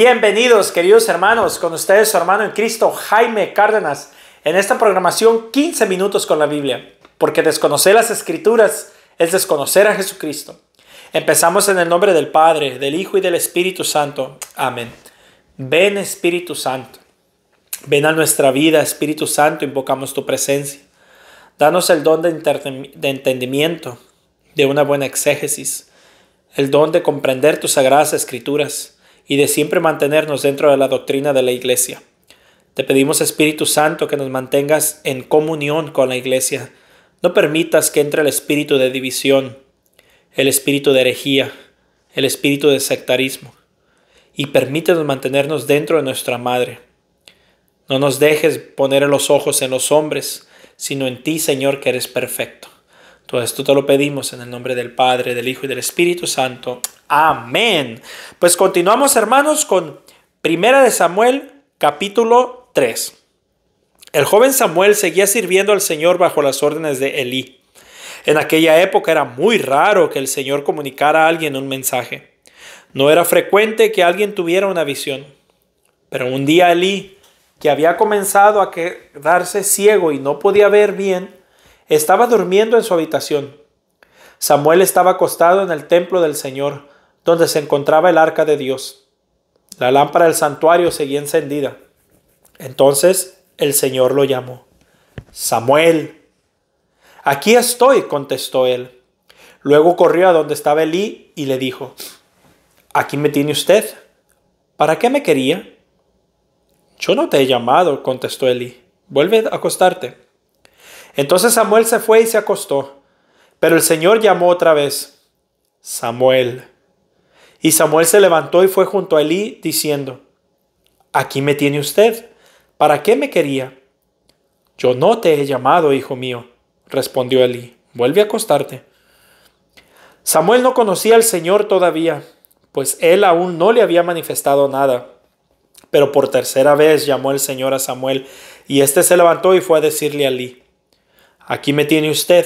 Bienvenidos queridos hermanos, con ustedes su hermano en Cristo Jaime Cárdenas, en esta programación 15 minutos con la Biblia, porque desconocer las escrituras es desconocer a Jesucristo. Empezamos en el nombre del Padre, del Hijo y del Espíritu Santo. Amén. Ven Espíritu Santo, ven a nuestra vida Espíritu Santo, invocamos tu presencia. Danos el don de, de entendimiento, de una buena exégesis, el don de comprender tus sagradas escrituras y de siempre mantenernos dentro de la doctrina de la iglesia. Te pedimos Espíritu Santo que nos mantengas en comunión con la iglesia. No permitas que entre el espíritu de división, el espíritu de herejía, el espíritu de sectarismo. Y permítenos mantenernos dentro de nuestra madre. No nos dejes poner los ojos en los hombres, sino en ti, Señor, que eres perfecto. Todo esto te lo pedimos en el nombre del Padre, del Hijo y del Espíritu Santo. Amén. Pues continuamos, hermanos, con Primera de Samuel, capítulo 3. El joven Samuel seguía sirviendo al Señor bajo las órdenes de Elí. En aquella época era muy raro que el Señor comunicara a alguien un mensaje. No era frecuente que alguien tuviera una visión. Pero un día Elí, que había comenzado a quedarse ciego y no podía ver bien, estaba durmiendo en su habitación. Samuel estaba acostado en el templo del Señor, donde se encontraba el arca de Dios. La lámpara del santuario seguía encendida. Entonces el Señor lo llamó. Samuel. Aquí estoy, contestó él. Luego corrió a donde estaba Elí y le dijo, Aquí me tiene usted. ¿Para qué me quería? Yo no te he llamado, contestó Elí. Vuelve a acostarte. Entonces Samuel se fue y se acostó. Pero el Señor llamó otra vez, Samuel. Y Samuel se levantó y fue junto a Elí, diciendo, Aquí me tiene usted. ¿Para qué me quería? Yo no te he llamado, hijo mío, respondió Elí. Vuelve a acostarte. Samuel no conocía al Señor todavía, pues él aún no le había manifestado nada. Pero por tercera vez llamó el Señor a Samuel, y éste se levantó y fue a decirle a Elí. Aquí me tiene usted.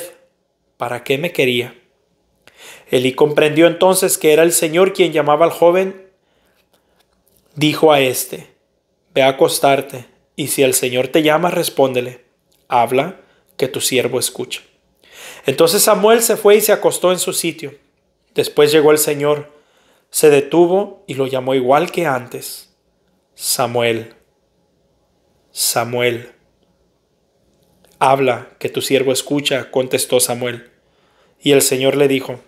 ¿Para qué me quería? Elí comprendió entonces que era el Señor quien llamaba al joven. Dijo a éste, ve a acostarte, y si el Señor te llama, respóndele, habla, que tu siervo escucha. Entonces Samuel se fue y se acostó en su sitio. Después llegó el Señor, se detuvo y lo llamó igual que antes. Samuel, Samuel. Habla, que tu siervo escucha, contestó Samuel. Y el Señor le dijo,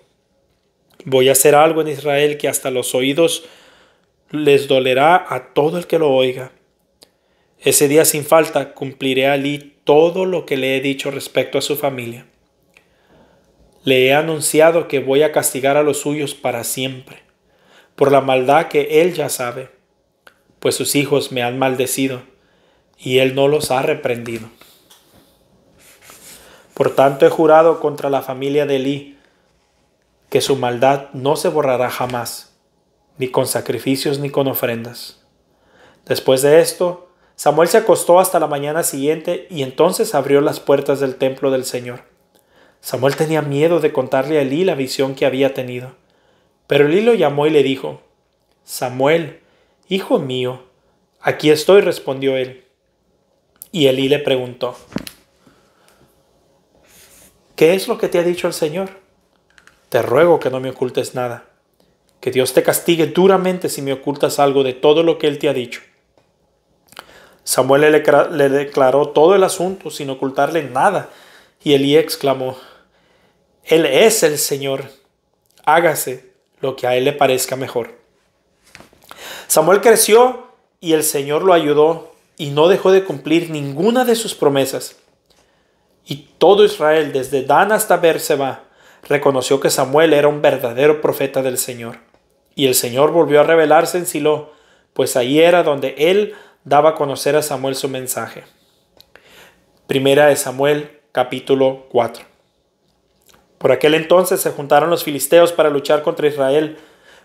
Voy a hacer algo en Israel que hasta los oídos les dolerá a todo el que lo oiga. Ese día sin falta cumpliré a todo lo que le he dicho respecto a su familia. Le he anunciado que voy a castigar a los suyos para siempre, por la maldad que él ya sabe, pues sus hijos me han maldecido y él no los ha reprendido. Por tanto he jurado contra la familia de Elí, que su maldad no se borrará jamás, ni con sacrificios ni con ofrendas. Después de esto, Samuel se acostó hasta la mañana siguiente y entonces abrió las puertas del templo del Señor. Samuel tenía miedo de contarle a Elí la visión que había tenido. Pero Elí lo llamó y le dijo, Samuel, hijo mío, aquí estoy, respondió él. Y Elí le preguntó, ¿Qué es lo que te ha dicho el Señor? Te ruego que no me ocultes nada. Que Dios te castigue duramente si me ocultas algo de todo lo que Él te ha dicho. Samuel le, declaró todo el asunto sin ocultarle nada. Y Elí exclamó, Él es el Señor, hágase lo que a Él le parezca mejor. Samuel creció y el Señor lo ayudó y no dejó de cumplir ninguna de sus promesas. Y todo Israel, desde Dan hasta Berseba, reconoció que Samuel era un verdadero profeta del Señor. Y el Señor volvió a revelarse en Silo, pues ahí era donde él daba a conocer a Samuel su mensaje. Primera de Samuel, capítulo 4. Por aquel entonces se juntaron los filisteos para luchar contra Israel,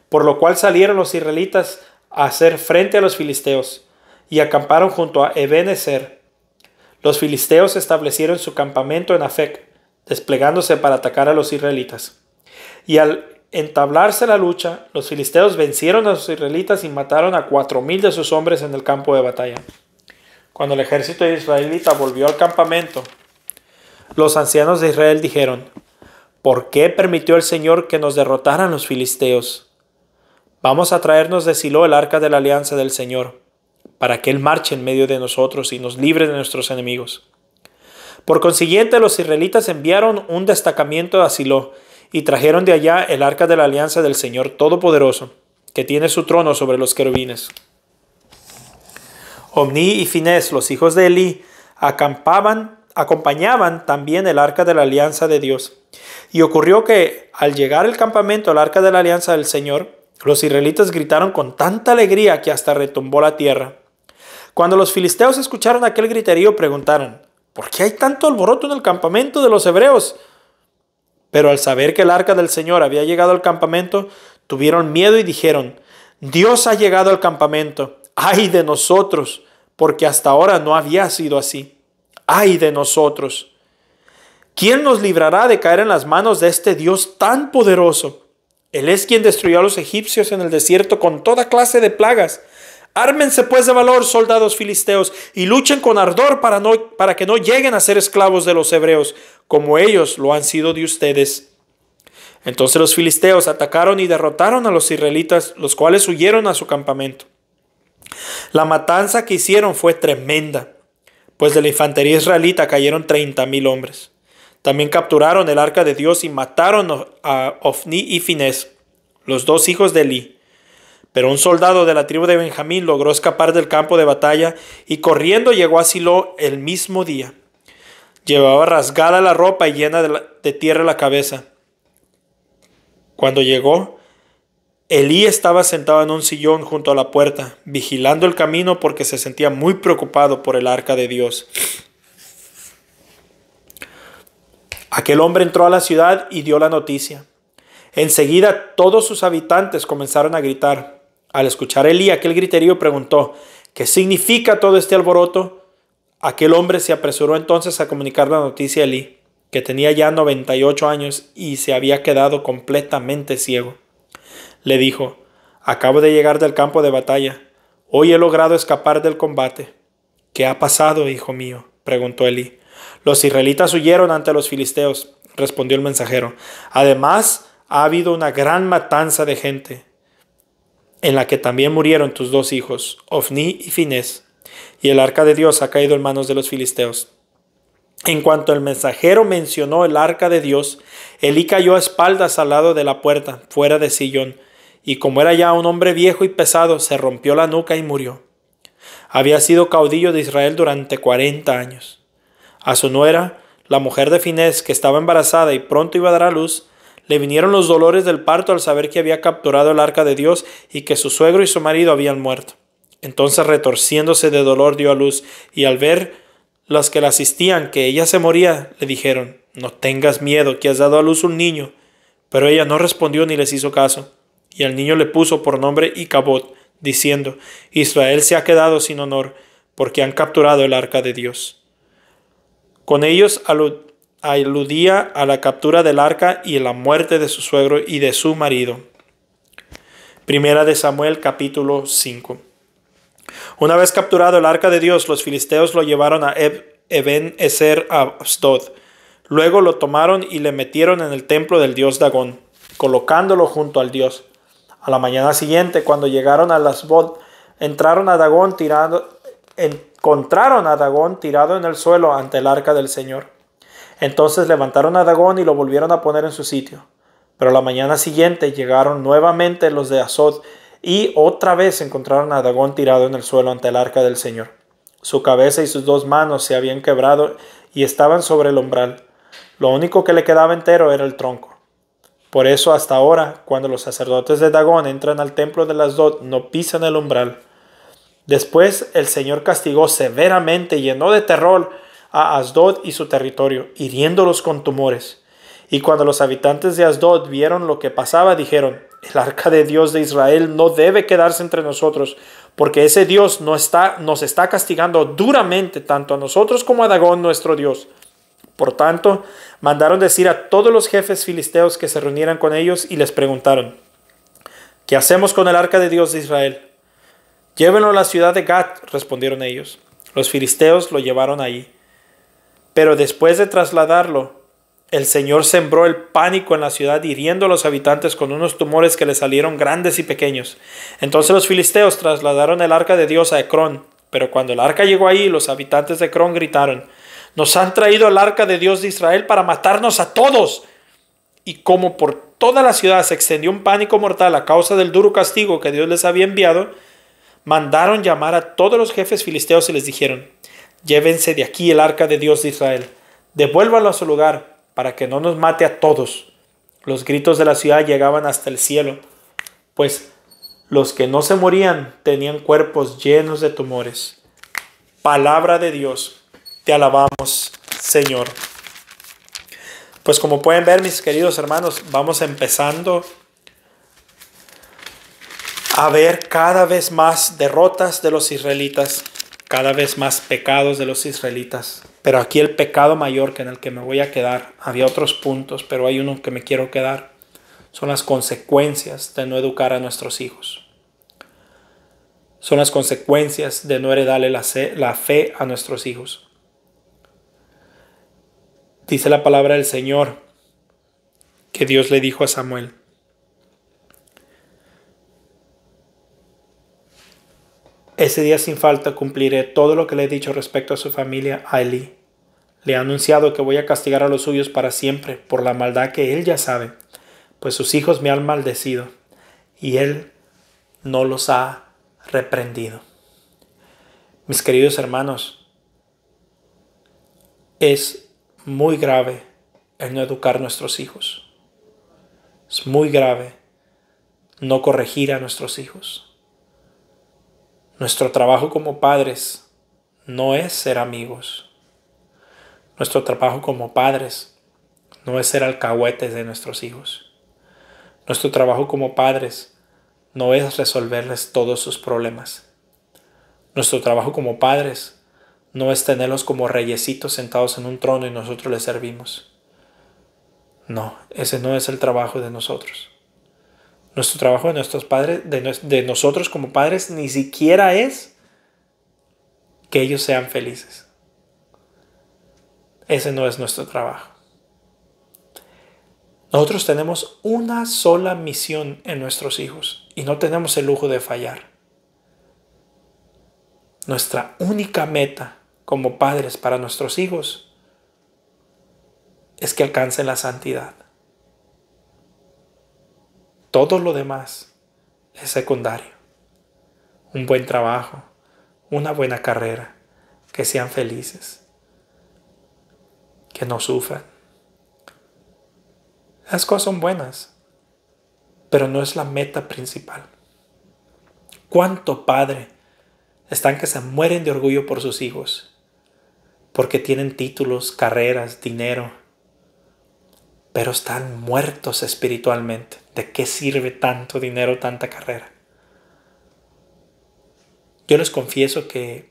por lo cual salieron los israelitas a hacer frente a los filisteos y acamparon junto a Ebenezer, los filisteos establecieron su campamento en Afec, desplegándose para atacar a los israelitas. Y al entablarse la lucha, los filisteos vencieron a los israelitas y mataron a cuatro mil de sus hombres en el campo de batalla. Cuando el ejército israelita volvió al campamento, los ancianos de Israel dijeron, ¿por qué permitió el Señor que nos derrotaran los filisteos? Vamos a traernos de Silo el arca de la alianza del Señor para que Él marche en medio de nosotros y nos libre de nuestros enemigos. Por consiguiente, los israelitas enviaron un destacamiento a Silo y trajeron de allá el arca de la alianza del Señor Todopoderoso, que tiene su trono sobre los querubines. Omni y Finés, los hijos de Elí, acampaban, acompañaban también el arca de la alianza de Dios. Y ocurrió que al llegar el campamento al arca de la alianza del Señor, los israelitas gritaron con tanta alegría que hasta retumbó la tierra. Cuando los filisteos escucharon aquel griterío, preguntaron, ¿por qué hay tanto alboroto en el campamento de los hebreos? Pero al saber que el arca del Señor había llegado al campamento, tuvieron miedo y dijeron, Dios ha llegado al campamento, ay de nosotros, porque hasta ahora no había sido así, ay de nosotros. ¿Quién nos librará de caer en las manos de este Dios tan poderoso? Él es quien destruyó a los egipcios en el desierto con toda clase de plagas. Ármense pues de valor, soldados filisteos, y luchen con ardor para, para que no lleguen a ser esclavos de los hebreos, como ellos lo han sido de ustedes. Entonces los filisteos atacaron y derrotaron a los israelitas, los cuales huyeron a su campamento. La matanza que hicieron fue tremenda, pues de la infantería israelita cayeron treinta mil hombres. También capturaron el arca de Dios y mataron a Ofni y Fines, los dos hijos de Eli. Pero un soldado de la tribu de Benjamín logró escapar del campo de batalla y corriendo llegó a Silo el mismo día. Llevaba rasgada la ropa y llena de, de tierra la cabeza. Cuando llegó, Elí estaba sentado en un sillón junto a la puerta, vigilando el camino porque se sentía muy preocupado por el arca de Dios. Aquel hombre entró a la ciudad y dio la noticia. Enseguida todos sus habitantes comenzaron a gritar. Al escuchar Elí aquel griterío preguntó, ¿qué significa todo este alboroto? Aquel hombre se apresuró entonces a comunicar la noticia a Elí, que tenía ya 98 años y se había quedado completamente ciego. Le dijo, acabo de llegar del campo de batalla. Hoy he logrado escapar del combate. ¿Qué ha pasado, hijo mío? preguntó Elí. Los israelitas huyeron ante los filisteos, respondió el mensajero. Además, ha habido una gran matanza de gente, en la que también murieron tus dos hijos, Ofni y Finés, y el arca de Dios ha caído en manos de los filisteos. En cuanto el mensajero mencionó el arca de Dios, Eli cayó a espaldas al lado de la puerta, fuera de sillón, y como era ya un hombre viejo y pesado, se rompió la nuca y murió. Había sido caudillo de Israel durante cuarenta años. A su nuera, la mujer de Finés, que estaba embarazada y pronto iba a dar a luz, le vinieron los dolores del parto al saber que había capturado el arca de Dios y que su suegro y su marido habían muerto. Entonces retorciéndose de dolor dio a luz, y al ver las que la asistían que ella se moría, le dijeron, No tengas miedo, que has dado a luz un niño. Pero ella no respondió ni les hizo caso, y al niño le puso por nombre Icabod, diciendo, Israel se ha quedado sin honor, porque han capturado el arca de Dios. Con ellos aludía a la captura del arca y la muerte de su suegro y de su marido. Primera de Samuel capítulo 5. Una vez capturado el arca de Dios, los filisteos lo llevaron a Eben Eser a Luego lo tomaron y le metieron en el templo del dios Dagón, colocándolo junto al dios. A la mañana siguiente, cuando llegaron a Lasbod, entraron a Dagón tirando, encontraron a Dagón tirado en el suelo ante el arca del Señor. Entonces levantaron a Dagón y lo volvieron a poner en su sitio. Pero la mañana siguiente llegaron nuevamente los de Azot y otra vez encontraron a Dagón tirado en el suelo ante el arca del Señor. Su cabeza y sus dos manos se habían quebrado y estaban sobre el umbral. Lo único que le quedaba entero era el tronco. Por eso hasta ahora, cuando los sacerdotes de Dagón entran al templo de las Dod, no pisan el umbral. Después el Señor castigó severamente, y llenó de terror a Asdod y su territorio, hiriéndolos con tumores. Y cuando los habitantes de Asdod vieron lo que pasaba, dijeron, el arca de Dios de Israel no debe quedarse entre nosotros, porque ese Dios no está, nos está castigando duramente tanto a nosotros como a Dagón nuestro Dios. Por tanto, mandaron decir a todos los jefes filisteos que se reunieran con ellos y les preguntaron, ¿qué hacemos con el arca de Dios de Israel? Llévenlo a la ciudad de Gat, respondieron ellos. Los filisteos lo llevaron allí. Pero después de trasladarlo, el Señor sembró el pánico en la ciudad, hiriendo a los habitantes con unos tumores que le salieron grandes y pequeños. Entonces los filisteos trasladaron el arca de Dios a Ecrón. Pero cuando el arca llegó ahí, los habitantes de Ecrón gritaron, Nos han traído el arca de Dios de Israel para matarnos a todos. Y como por toda la ciudad se extendió un pánico mortal a causa del duro castigo que Dios les había enviado, mandaron llamar a todos los jefes filisteos y les dijeron, llévense de aquí el arca de Dios de Israel, devuélvalo a su lugar, para que no nos mate a todos. Los gritos de la ciudad llegaban hasta el cielo, pues los que no se morían tenían cuerpos llenos de tumores. Palabra de Dios, te alabamos, Señor. Pues como pueden ver, mis queridos hermanos, vamos empezando a ver cada vez más derrotas de los israelitas, cada vez más pecados de los israelitas. Pero aquí el pecado mayor que en el que me voy a quedar, había otros puntos, pero hay uno que me quiero quedar, son las consecuencias de no educar a nuestros hijos. Son las consecuencias de no heredarle la, fe a nuestros hijos. Dice la palabra del Señor que Dios le dijo a Samuel, Ese día sin falta cumpliré todo lo que le he dicho respecto a su familia a Elí. Le he anunciado que voy a castigar a los suyos para siempre por la maldad que él ya sabe, pues sus hijos me han maldecido y él no los ha reprendido. Mis queridos hermanos, es muy grave el no educar a nuestros hijos. Es muy grave no corregir a nuestros hijos nuestro trabajo como padres no es ser amigos. Nuestro trabajo como padres no es ser alcahuetes de nuestros hijos. Nuestro trabajo como padres no es resolverles todos sus problemas. Nuestro trabajo como padres no es tenerlos como reyesitos sentados en un trono y nosotros les servimos. No, ese no es el trabajo de nosotros. Nuestro trabajo de nuestros padres, de, nosotros como padres, ni siquiera es que ellos sean felices. Ese no es nuestro trabajo. Nosotros tenemos una sola misión en nuestros hijos y no tenemos el lujo de fallar. Nuestra única meta como padres para nuestros hijos es que alcancen la santidad. Todo lo demás es secundario. Un buen trabajo, una buena carrera, que sean felices, que no sufran. Las cosas son buenas, pero no es la meta principal. ¿Cuánto padre están que se mueren de orgullo por sus hijos? Porque tienen títulos, carreras, dinero, pero están muertos espiritualmente. ¿De qué sirve tanto dinero, tanta carrera? Yo les confieso que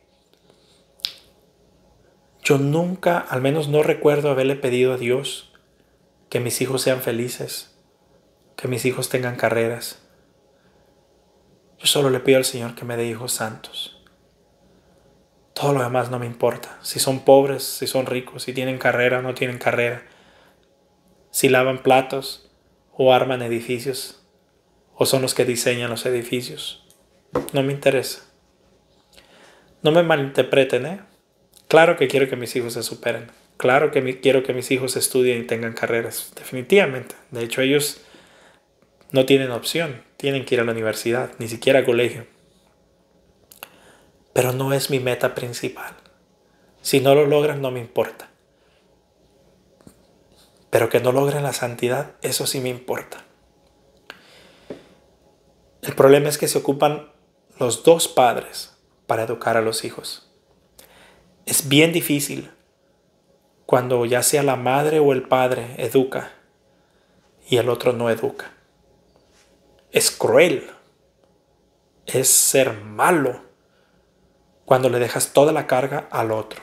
yo nunca, al menos no recuerdo haberle pedido a Dios que mis hijos sean felices, que mis hijos tengan carreras. Yo solo le pido al Señor que me dé hijos santos. Todo lo demás no me importa. Si son pobres, si son ricos, si tienen carrera o no tienen carrera si lavan platos o arman edificios o son los que diseñan los edificios. No me interesa. No me malinterpreten, ¿eh? Claro que quiero que mis hijos se superen. Claro que quiero que mis hijos estudien y tengan carreras, definitivamente. De hecho, ellos no tienen opción, tienen que ir a la universidad, ni siquiera a colegio. Pero no es mi meta principal. Si no lo logran, no me importa pero que no logren la santidad, eso sí me importa. El problema es que se ocupan los dos padres para educar a los hijos. Es bien difícil cuando ya sea la madre o el padre educa y el otro no educa. Es cruel, es ser malo cuando le dejas toda la carga al otro.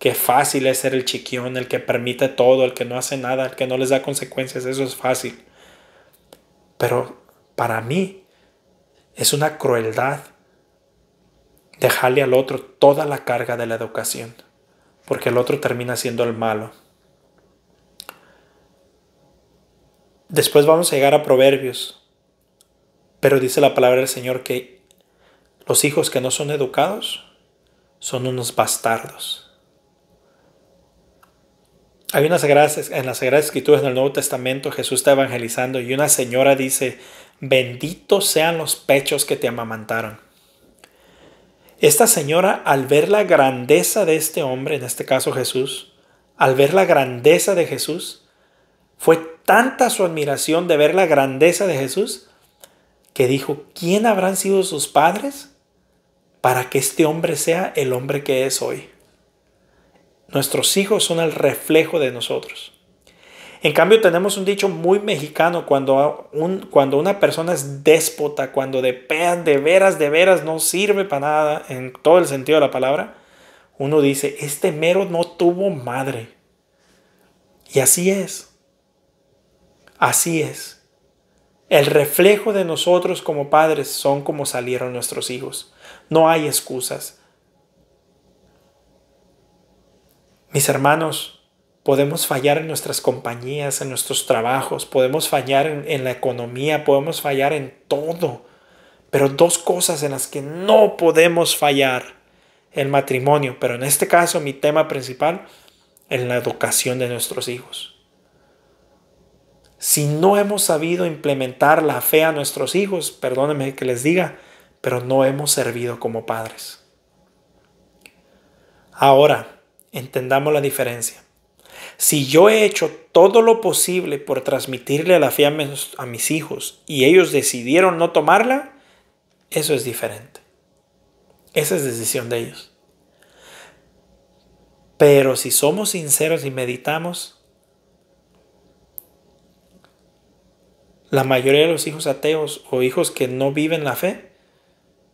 Qué fácil es ser el chiquión, el que permite todo, el que no hace nada, el que no les da consecuencias, eso es fácil. Pero para mí es una crueldad dejarle al otro toda la carga de la educación, porque el otro termina siendo el malo. Después vamos a llegar a Proverbios, pero dice la palabra del Señor que los hijos que no son educados son unos bastardos. Hay unas gracias en las Sagradas Escrituras del Nuevo Testamento, Jesús está evangelizando y una señora dice, benditos sean los pechos que te amamantaron. Esta señora, al ver la grandeza de este hombre, en este caso Jesús, al ver la grandeza de Jesús, fue tanta su admiración de ver la grandeza de Jesús, que dijo, ¿quién habrán sido sus padres para que este hombre sea el hombre que es hoy? Nuestros hijos son el reflejo de nosotros. En cambio, tenemos un dicho muy mexicano cuando, cuando una persona es déspota, cuando de, de veras, de veras no sirve para nada en todo el sentido de la palabra, uno dice, este mero no tuvo madre. Y así es. Así es. El reflejo de nosotros como padres son como salieron nuestros hijos. No hay excusas. Mis hermanos, podemos fallar en nuestras compañías, en nuestros trabajos, podemos fallar en, la economía, podemos fallar en todo. Pero dos cosas en las que no podemos fallar, el matrimonio, pero en este caso mi tema principal, en la educación de nuestros hijos. Si no hemos sabido implementar la fe a nuestros hijos, perdónenme que les diga, pero no hemos servido como padres. Ahora, entendamos la diferencia. Si yo he hecho todo lo posible por transmitirle la fe a mis, hijos y ellos decidieron no tomarla, eso es diferente. Esa es decisión de ellos. Pero si somos sinceros y meditamos, la mayoría de los hijos ateos o hijos que no viven la fe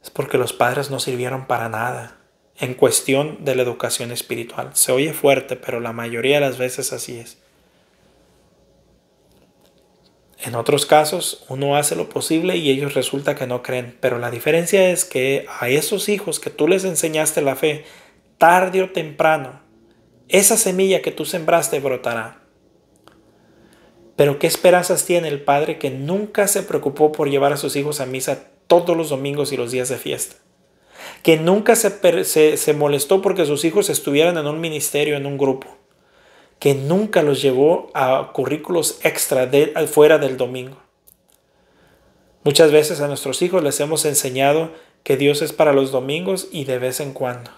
es porque los padres no sirvieron para nada en cuestión de la educación espiritual. Se oye fuerte, pero la mayoría de las veces así es. En otros casos, uno hace lo posible y ellos resulta que no creen, pero la diferencia es que a esos hijos que tú les enseñaste la fe, tarde o temprano, esa semilla que tú sembraste brotará. Pero qué esperanzas tiene el padre que nunca se preocupó por llevar a sus hijos a misa todos los domingos y los días de fiesta que nunca se, molestó porque sus hijos estuvieran en un ministerio, en un grupo, que nunca los llevó a currículos extra de, fuera del domingo. Muchas veces a nuestros hijos les hemos enseñado que Dios es para los domingos y de vez en cuando.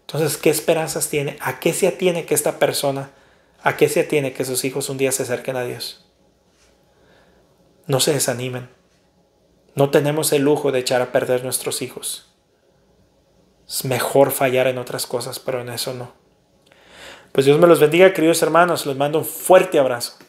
Entonces, ¿qué esperanzas tiene? ¿A qué se atiene que esta persona, a qué se atiene que sus hijos un día se acerquen a Dios? No se desanimen. No tenemos el lujo de echar a perder nuestros hijos. Es mejor fallar en otras cosas, pero en eso no. Pues Dios me los bendiga, queridos hermanos. Les mando un fuerte abrazo.